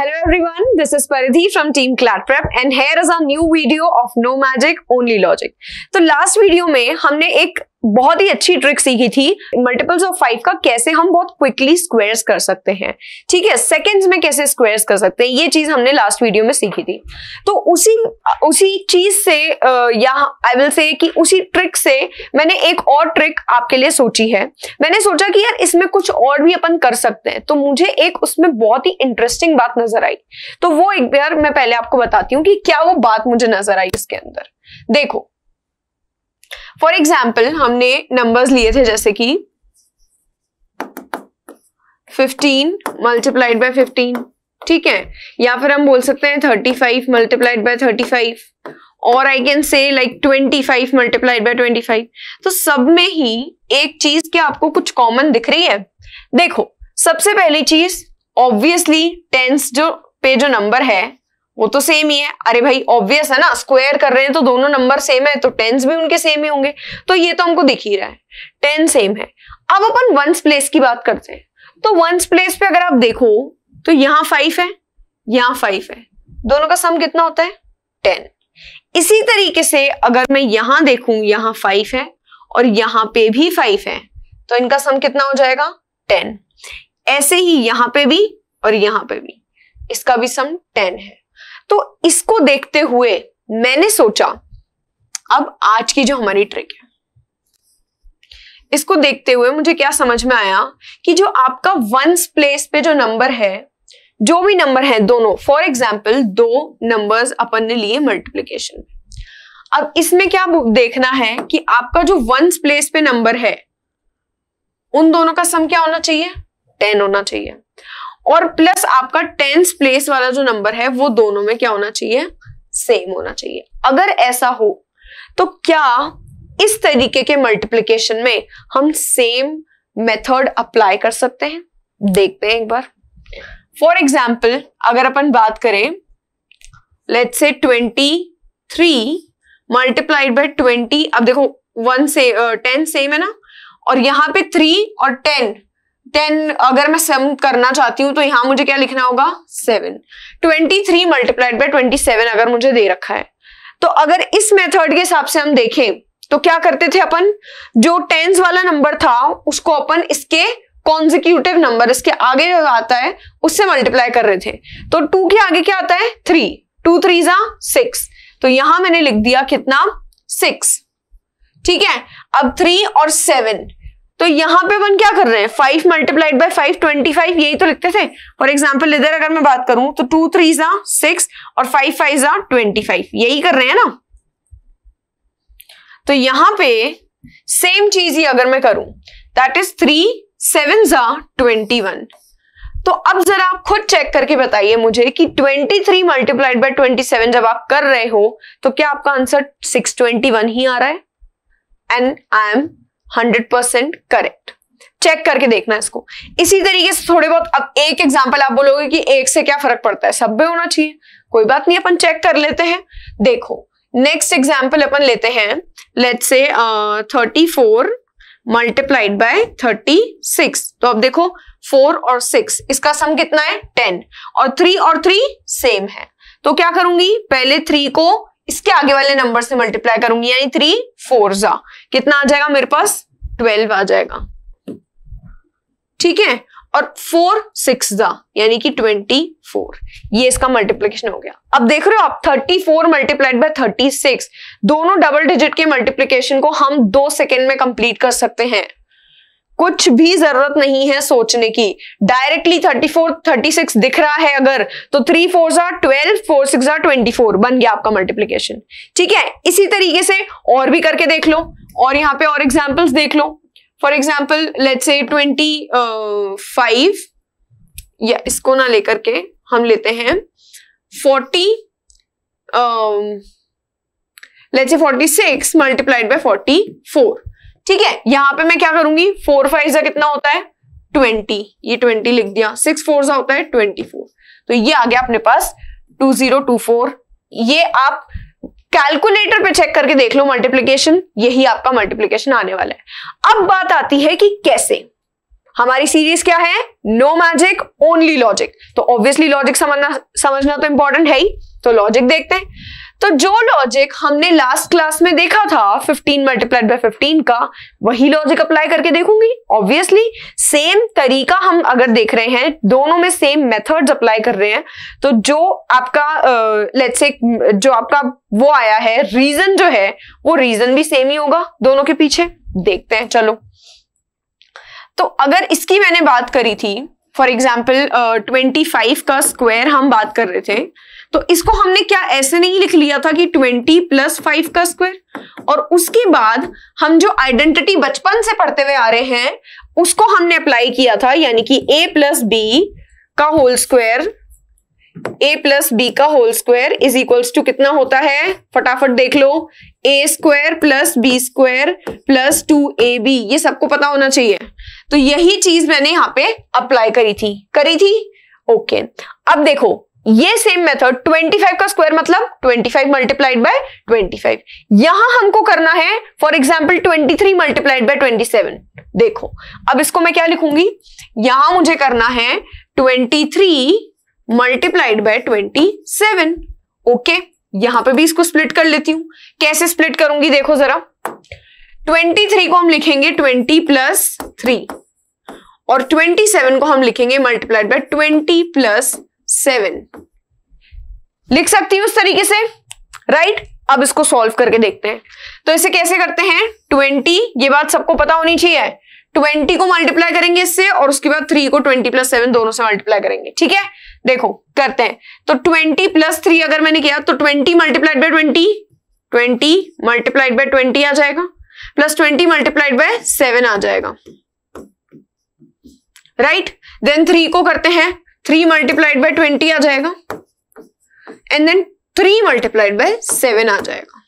Hello everyone, this is Paridhi from Team Clad Prep and here is our new video of No Magic Only Logic. So last video, में हमने एक बहुत ही अच्छी trick सीखी थी multiples of five का कैसे हम बहुत क्विकली स्क्वेयर्स कर सकते हैं ठीक है सेकेंड्स में कैसे स्क्वेयर्स कर सकते हैं ये चीज हमने लास्ट वीडियो में सीखी थी तो उसी उसी चीज से या आई विल से कि उसी ट्रिक से मैंने एक और ट्रिक आपके लिए सोची है मैंने सोचा कि यार इसमें कुछ और भी अपन कर सकते हैं तो मुझे एक उसमें बहुत ही इंटरेस्टिंग बात नजर आई तो वो एक बार मैं पहले आपको बताती हूँ कि क्या वो बात मुझे नजर आई इसके अंदर देखो फॉर एग्जाम्पल हमने नंबर्स लिए थे जैसे कि 15 मल्टीप्लाइड बाय 15 ठीक है या फिर हम बोल सकते हैं 35 मल्टीप्लाइड बाय फाइव और I can say like 25 multiplied by five तो सब में ही एक चीज क्या आपको कुछ कॉमन दिख रही है देखो सबसे पहली चीज ऑब्वियसली टेंस जो पे जो नंबर है वो तो सेम ही है अरे भाई ऑब्वियस है ना स्क्वायर कर रहे हैं तो दोनों नंबर सेम है तो टेंस भी उनके सेम ही होंगे तो ये तो हमको दिख ही रहा है टेन सेम है अब अपन वंस प्लेस की बात करते हैं तो वंस प्लेस पे अगर आप देखो तो यहाँ फाइव है यहाँ फाइव है दोनों का सम कितना होता है टेन इसी तरीके से अगर मैं यहां देखूं यहां फाइव है और यहां पे भी फाइव है तो इनका सम कितना हो जाएगा टेन ऐसे ही यहां पे भी और यहां पे भी इसका भी सम टेन है तो इसको देखते हुए मैंने सोचा अब आज की जो हमारी ट्रिक है इसको देखते हुए मुझे क्या समझ में आया कि जो आपका वंस प्लेस पे जो नंबर है जो भी नंबर है दोनों फॉर एग्जाम्पल दो नंबर्स अपन ने लिए मल्टीप्लीकेशन अब इसमें क्या देखना है कि आपका जो वंस प्लेस पे नंबर है उन दोनों का सम क्या होना चाहिए टेन होना चाहिए और प्लस आपका टेंस प्लेस वाला जो नंबर है वो दोनों में क्या होना चाहिए सेम होना चाहिए अगर ऐसा हो तो क्या इस तरीके के मल्टीप्लीकेशन में हम सेम मेथड अप्लाई कर सकते हैं देखते हैं एक बार फॉर एग्जाम्पल अगर अपन बात करें let's say twenty three multiplied by twenty अब देखो वन से टेन सेम है ना और यहां पे थ्री और टेन देन अगर मैं सम करना चाहती हूं तो यहां मुझे क्या लिखना होगा seven twenty three multiplied by twenty seven अगर मुझे दे रखा है तो अगर इस मेथड के हिसाब से हम देखें तो क्या करते थे अपन जो टेंस वाला नंबर था उसको अपन इसके कॉन्जिक्यूटिव नंबर इसके आगे जो आता है उससे मल्टीप्लाई कर रहे थे तो टू के आगे क्या आता है थ्री टू थ्री जा सिक्स तो यहां मैंने लिख दिया कितना सिक्स ठीक है अब थ्री और सेवन तो यहाँ पे अपन क्या कर रहे हैं five multiplied by five twenty five यही तो लिखते थे फॉर एग्जाम्पल इधर अगर मैं बात करूं तो टू थ्री जा सिक्स और फाइव फाइव जा ट्वेंटी फाइव यही कर रहे हैं ना तो यहां पे सेम चीज ही अगर मैं करूं दैट इज थ्री सेवन जा ट्वेंटी वन तो अब जरा आप खुद चेक करके बताइए मुझे कि 23 थ्री मल्टीप्लाइड बाई ट्वेंटी जब आप कर रहे हो तो क्या आपका आंसर 621 ही आ रहा है and I am hundred percent correct check करके देखना इसको इसी तरीके से थोड़े बहुत अब एक एग्जाम्पल आप बोलोगे कि एक से क्या फर्क पड़ता है सब में होना चाहिए कोई बात नहीं अपन चेक कर लेते हैं देखो नेक्स्ट एग्जाम्पल अपन लेते हैं let's say thirty four multiplied by thirty six तो अब देखो फोर और सिक्स इसका सम कितना है टेन और थ्री और थ्री सेम है तो क्या करूंगी पहले थ्री को इसके आगे वाले नंबर से मल्टीप्लाई करूंगी यानी थ्री फोर जा कितना आ जाएगा मेरे पास ट्वेल्व आ जाएगा ठीक है और फोर सिक्स जा यानी कि ट्वेंटी फोर ये इसका मल्टीप्लीकेशन हो गया अब देख रहे हो आप thirty four multiplied by thirty six दोनों डबल डिजिट के मल्टीप्लीकेशन को हम दो सेकेंड में कंप्लीट कर सकते हैं कुछ भी जरूरत नहीं है सोचने की डायरेक्टली 34, 36 दिख रहा है अगर तो थ्री फोर जार ट्वेल्व फोर सिक्स जार ट्वेंटी फोर बन गया आपका मल्टीप्लीकेशन ठीक है इसी तरीके से और भी करके देख लो और यहाँ पे और एग्जाम्पल्स देख लो for example let's say twenty five या इसको ना लेकर के हम लेते हैं forty let's say forty six multiplied by forty four ठीक है यहां पे मैं क्या करूंगी फोर फाइव सा कितना होता है ट्वेंटी ये ट्वेंटी लिख दिया सिक्स फोर सा होता है ट्वेंटी फोर तो ये आ गया अपने पास टू जीरो टू फोर ये आप कैलकुलेटर पे चेक करके देख लो मल्टीप्लीकेशन यही आपका मल्टीप्लीकेशन आने वाला है अब बात आती है कि कैसे हमारी सीरीज क्या है नो मैजिक ओनली लॉजिक तो ऑब्वियसली लॉजिक समझना समझना तो इंपॉर्टेंट है ही तो लॉजिक देखते हैं तो जो लॉजिक हमने लास्ट क्लास में देखा था 15 मल्टीप्लाइड बाय 15 का वही लॉजिक अप्लाई करके देखूंगी ऑब्वियसली सेम तरीका हम अगर देख रहे हैं दोनों में सेम मेथड्स अप्लाई कर रहे हैं तो जो आपका लेट्स uh, से जो आपका वो आया है रीजन जो है वो रीजन भी सेम ही होगा दोनों के पीछे देखते हैं चलो तो अगर इसकी मैंने बात करी थी फॉर एग्जाम्पल ट्वेंटी फाइव का स्क्वायर हम बात कर रहे थे तो इसको हमने क्या ऐसे नहीं लिख लिया था कि ट्वेंटी प्लस फाइव का स्क्वायर और उसके बाद हम जो आइडेंटिटी बचपन से पढ़ते हुए आ रहे हैं उसको हमने अप्लाई किया था यानी कि ए प्लस बी का whole square A plus B का whole square is equals to कितना होता है फटाफट देख लो A square plus B square plus two A B ये सबको पता होना चाहिए तो यही चीज मैंने यहां पे अप्लाई करी थी करी थी ओके okay. अब देखो ये सेम मेथड 25 का स्क्वायर मतलब 25 फाइव मल्टीप्लाइड बाय ट्वेंटी यहां हमको करना है for example 23 three multiplied by twenty देखो अब इसको मैं क्या लिखूंगी यहां मुझे करना है 23 multiplied by twenty seven okay यहां पे भी इसको स्प्लिट कर लेती हूं कैसे स्प्लिट करूंगी देखो जरा ट्वेंटी थ्री को हम लिखेंगे ट्वेंटी प्लस थ्री और ट्वेंटी सेवन को हम लिखेंगे multiplied by twenty plus seven लिख सकती हूं उस तरीके से राइट right? अब इसको सॉल्व करके देखते हैं तो इसे कैसे करते हैं ट्वेंटी ये बात सबको पता होनी चाहिए ट्वेंटी को मल्टीप्लाई करेंगे इससे और उसके बाद थ्री को ट्वेंटी प्लस सेवन दोनों से मल्टीप्लाई करेंगे ठीक है देखो करते हैं तो ट्वेंटी प्लस थ्री अगर मैंने किया तो twenty multiplied by twenty twenty multiplied by twenty आ जाएगा plus twenty multiplied by seven आ जाएगा राइट देन थ्री को करते हैं थ्री मल्टीप्लाइड बाय ट्वेंटी आ जाएगा and then three multiplied by seven आ जाएगा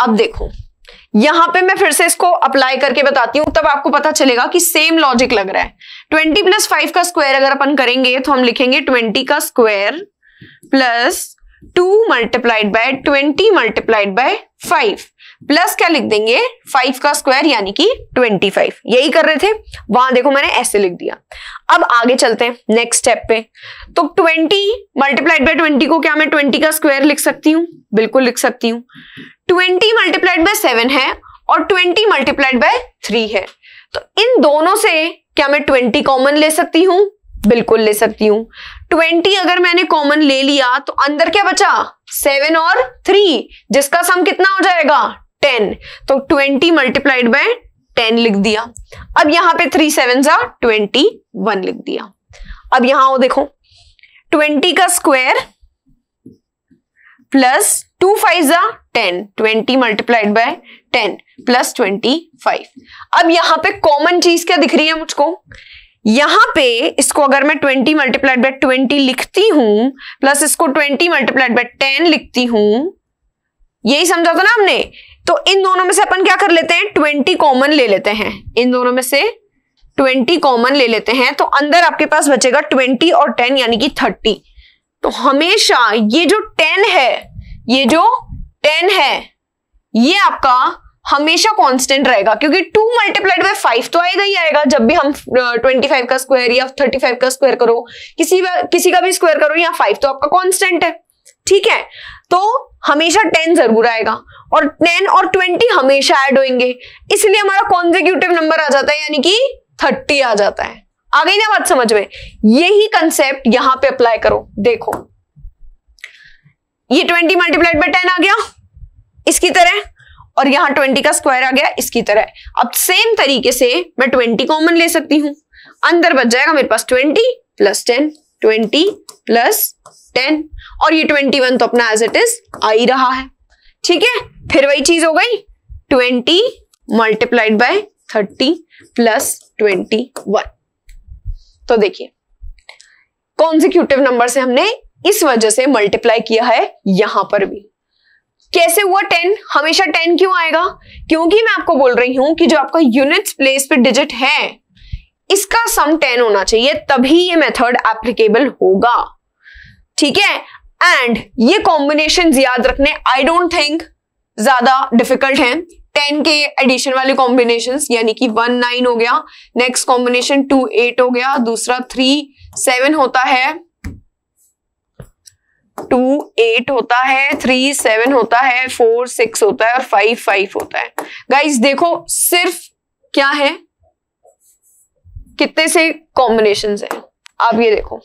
अब देखो यहां पे मैं फिर से इसको अप्लाई करके बताती हूं तब आपको पता चलेगा कि सेम लॉजिक लग रहा है ट्वेंटी प्लस फाइव का स्क्वायर अगर अपन करेंगे तो हम लिखेंगे ट्वेंटी का square plus two multiplied by twenty multiplied by five plus क्या लिख देंगे फाइव का स्क्वायर यानी कि ट्वेंटी फाइव यही कर रहे थे वहां देखो मैंने ऐसे लिख दिया अब आगे चलते हैं नेक्स्ट स्टेप पे तो ट्वेंटी मल्टीप्लाइड बाय ट्वेंटी को क्या मैं ट्वेंटी का स्क्वायर लिख सकती हूँ बिल्कुल लिख सकती हूँ ट्वेंटी मल्टीप्लाइड बाय सेवन है और ट्वेंटी मल्टीप्लाइड बाय थ्री है तो इन दोनों से क्या मैं ट्वेंटी कॉमन ले सकती हूँ बिल्कुल ले सकती हूँ ट्वेंटी अगर मैंने कॉमन ले लिया तो अंदर क्या बचा सेवन और थ्री जिसका सम कितना हो जाएगा टेन तो ट्वेंटी मल्टीप्लाइड बाय टेन लिख दिया अब यहां पे थ्री सेवन सा ट्वेंटी वन लिख दिया अब यहां वो देखो ट्वेंटी का स्क्वायर प्लस टू फाइव जा ten twenty multiplied by ten plus twenty five अब यहां पे कॉमन चीज क्या दिख रही है मुझको यहां पे इसको अगर मैं ट्वेंटी मल्टीप्लाइड बाय ट्वेंटी लिखती हूं प्लस इसको ट्वेंटी मल्टीप्लाइड बाय टेन लिखती हूं यही समझा था ना हमने तो इन दोनों में से अपन क्या कर लेते हैं ट्वेंटी कॉमन ले लेते हैं इन दोनों में से ट्वेंटी कॉमन ले लेते हैं तो अंदर आपके पास बचेगा ट्वेंटी और टेन यानी कि थर्टी तो हमेशा ये जो टेन है ये जो टेन है ये आपका हमेशा कांस्टेंट रहेगा क्योंकि टू मल्टीप्लाइड बाय फाइव तो आएगा ही आएगा जब भी हम ट्वेंटी फाइव का स्क्वायर या थर्टी फाइव का स्क्वायर करो किसी किसी का भी स्क्वायर करो या फाइव तो आपका कांस्टेंट है ठीक है तो हमेशा टेन जरूर आएगा और टेन और ट्वेंटी हमेशा ऐड होंगे इसलिए हमारा कॉन्जिक्यूटिव नंबर आ जाता है यानी कि थर्टी आ जाता है आ गई ना बात समझ में यही कंसेप्ट यहां पे अप्लाई करो देखो ये ट्वेंटी मल्टीप्लाइड बाई टेन आ गया इसकी तरह और यहां ट्वेंटी का स्क्वायर आ गया इसकी तरह अब सेम तरीके से मैं ट्वेंटी कॉमन ले सकती हूं अंदर बच जाएगा मेरे पास twenty plus ten twenty plus ten और ये ट्वेंटी वन तो अपना एज इट इज आ ही रहा है ठीक है फिर वही चीज हो गई twenty multiplied by thirty plus twenty one तो देखिए कॉन्जिक्यूटिव नंबर से हमने इस वजह से मल्टीप्लाई किया है यहां पर भी कैसे हुआ टेन हमेशा टेन क्यों आएगा क्योंकि मैं आपको बोल रही हूं कि जो आपका यूनिट्स प्लेस पे डिजिट है इसका सम टेन होना चाहिए तभी ये मेथड एप्लीकेबल होगा ठीक है एंड ये कॉम्बिनेशन याद रखने आई डोंट थिंक ज्यादा डिफिकल्ट हैं टेन के एडिशन वाले कॉम्बिनेशन यानी कि वन नाइन हो गया नेक्स्ट कॉम्बिनेशन टू एट हो गया दूसरा थ्री सेवन होता है टू एट होता है थ्री सेवन होता है फोर सिक्स होता है और फाइव फाइव होता है गाइज देखो सिर्फ क्या है कितने से कॉम्बिनेशन है आप ये देखो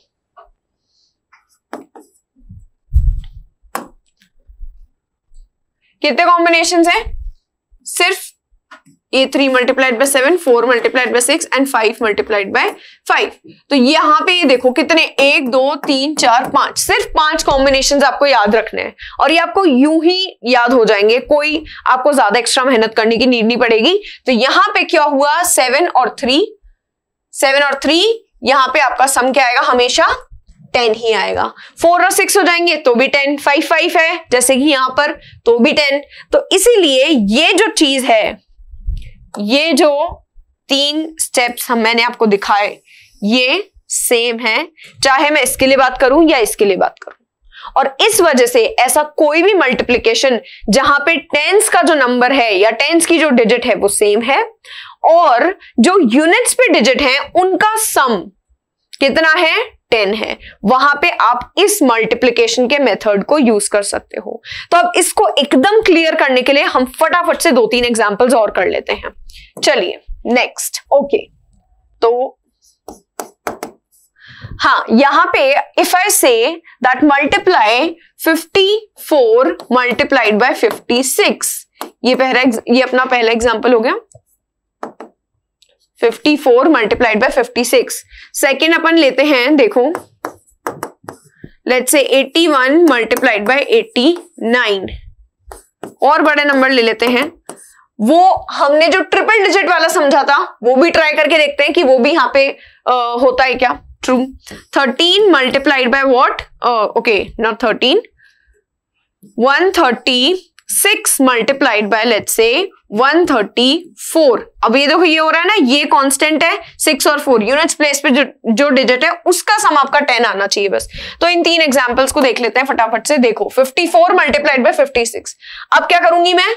कितने कॉम्बिनेशन है सिर्फ a three multiplied by seven four multiplied by six and five multiplied by five तो यहां पे ये देखो कितने एक दो तीन चार पांच सिर्फ पांच कॉम्बिनेशन आपको याद रखने हैं और ये आपको यूं ही याद हो जाएंगे कोई आपको ज्यादा एक्स्ट्रा मेहनत करने की नीड नहीं पड़ेगी तो यहां पे क्या हुआ सेवन और थ्री सेवन और थ्री यहां पे आपका सम क्या आएगा हमेशा टेन ही आएगा फोर और सिक्स हो जाएंगे तो भी टेन फाइव फाइव है जैसे कि यहां पर तो भी टेन तो इसीलिए ये जो चीज है ये जो तीन स्टेप्स हम मैंने आपको दिखाए ये सेम है चाहे मैं इसके लिए बात करूं या इसके लिए बात करूं और इस वजह से ऐसा कोई भी मल्टीप्लीकेशन जहां पे टेंस का जो नंबर है या टेंस की जो डिजिट है वो सेम है और जो यूनिट्स पे डिजिट है उनका सम कितना है टेन है वहां पे आप इस मल्टीप्लीकेशन के मेथड को यूज कर सकते हो तो अब इसको एकदम क्लियर करने के लिए हम फटाफट से दो तीन एग्जाम्पल्स और कर लेते हैं चलिए नेक्स्ट ओके तो हाँ यहां पे if I say that multiply 54 multiplied by 56 ये पहला ये अपना पहला एग्जाम्पल हो गया fifty four multiplied by fifty six second अपन लेते हैं देखो let say eighty one multiplied by eighty nine और बड़े नंबर ले लेते हैं वो हमने जो ट्रिपल डिजिट वाला समझा था वो भी ट्राई करके देखते हैं कि वो भी यहाँ पे आ, होता है क्या true thirteen multiplied by what okay not thirteen one thirty six multiplied by let say four अब ये देखो ये हो रहा है ना ये कांस्टेंट है सिक्स और फोर यूनिट्स प्लेस पे जो जो डिजिट है उसका सम आपका टेन आना चाहिए बस तो इन तीन एग्जांपल्स को देख लेते हैं फटाफट से देखो fifty four multiplied by fifty six अब क्या करूंगी मैं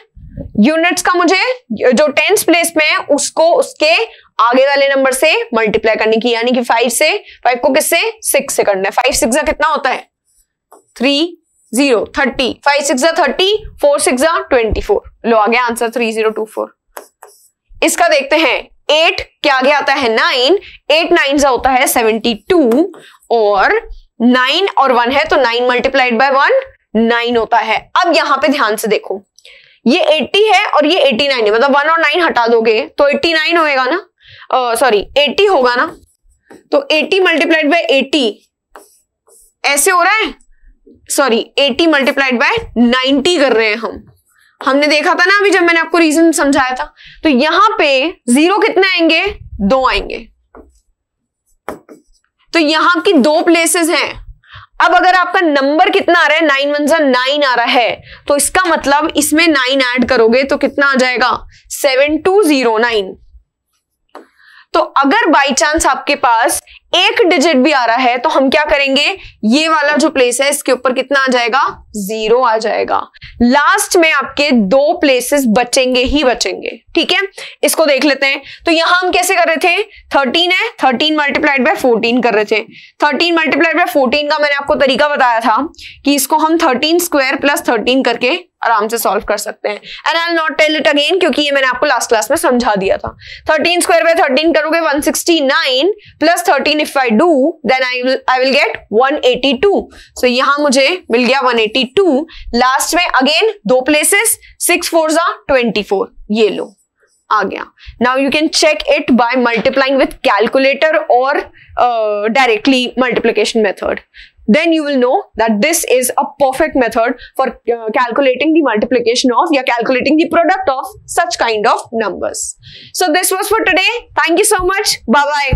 यूनिट्स का मुझे जो टेंस प्लेस में है उसको उसके आगे वाले नंबर से मल्टीप्लाई करने की यानी कि फाइव से फाइव को किससे सिक्स से करना है फाइव सिक्स कितना होता है three zero thirty five six thirty four six twenty four लो आ गया answer three zero two four इसका देखते हैं एट क्या आगे आता है नाइन एट नाइन सा होता है सेवेंटी टू और नाइन और वन है तो nine multiplied by one nine होता है अब यहां पे ध्यान से देखो ये एट्टी है और ये नाइन है मतलब वन और नाइन हटा दोगे तो एट्टी नाइन होगा ना सॉरी uh, होगा ना तो एट्टी मल्टीप्लाइड बाय एटी ऐसे हो रहा है सॉरी 80 मल्टीप्लाइड बाय 90 कर रहे हैं हम हमने देखा था ना अभी जब मैंने आपको रीजन समझाया था तो यहां पे जीरो कितने आएंगे दो आएंगे तो यहां की दो प्लेसेस हैं अब अगर आपका नंबर कितना आ रहा है नाइन वन जन नाइन आ रहा है तो इसका मतलब इसमें नाइन ऐड करोगे तो कितना आ जाएगा सेवन टू जीरो नाइन तो अगर बाई चांस आपके पास एक डिजिट भी आ रहा है तो हम क्या करेंगे ये वाला जो प्लेस है इसके ऊपर कितना आ जाएगा जीरो आ जाएगा लास्ट में आपके दो प्लेसेस बचेंगे ही बचेंगे ठीक है इसको देख लेते हैं तो यहां हम कैसे कर रहे थे थर्टीन है थर्टीन मल्टीप्लाइड बाय फोर्टीन कर रहे थे थर्टीन मल्टीप्लाइड बाय फोर्टीन का मैंने आपको तरीका बताया था कि इसको हम थर्टीन स्क्वायर प्लस थर्टीन करके आराम से सॉल्व कर सकते हैं and I not tell it again क्योंकि ये मैंने आपको लास्ट क्लास में समझा दिया था थर्टीन स्क्वायर बाय थर्टीन करोगे one sixty nine plus thirteen if I do then I will I will get one eighty two so यहाँ मुझे मिल गया वन एटी टू लास्ट में अगेन दो प्लेसेस सिक्स फोर जा ट्वेंटी फोर ये लो आ गया now you can check it by multiplying with calculator और directly multiplication method then you will know that this is a perfect method for uh, calculating the multiplication of, you're calculating the product of such kind of numbers. So this was for today. Thank you so much. Bye-bye.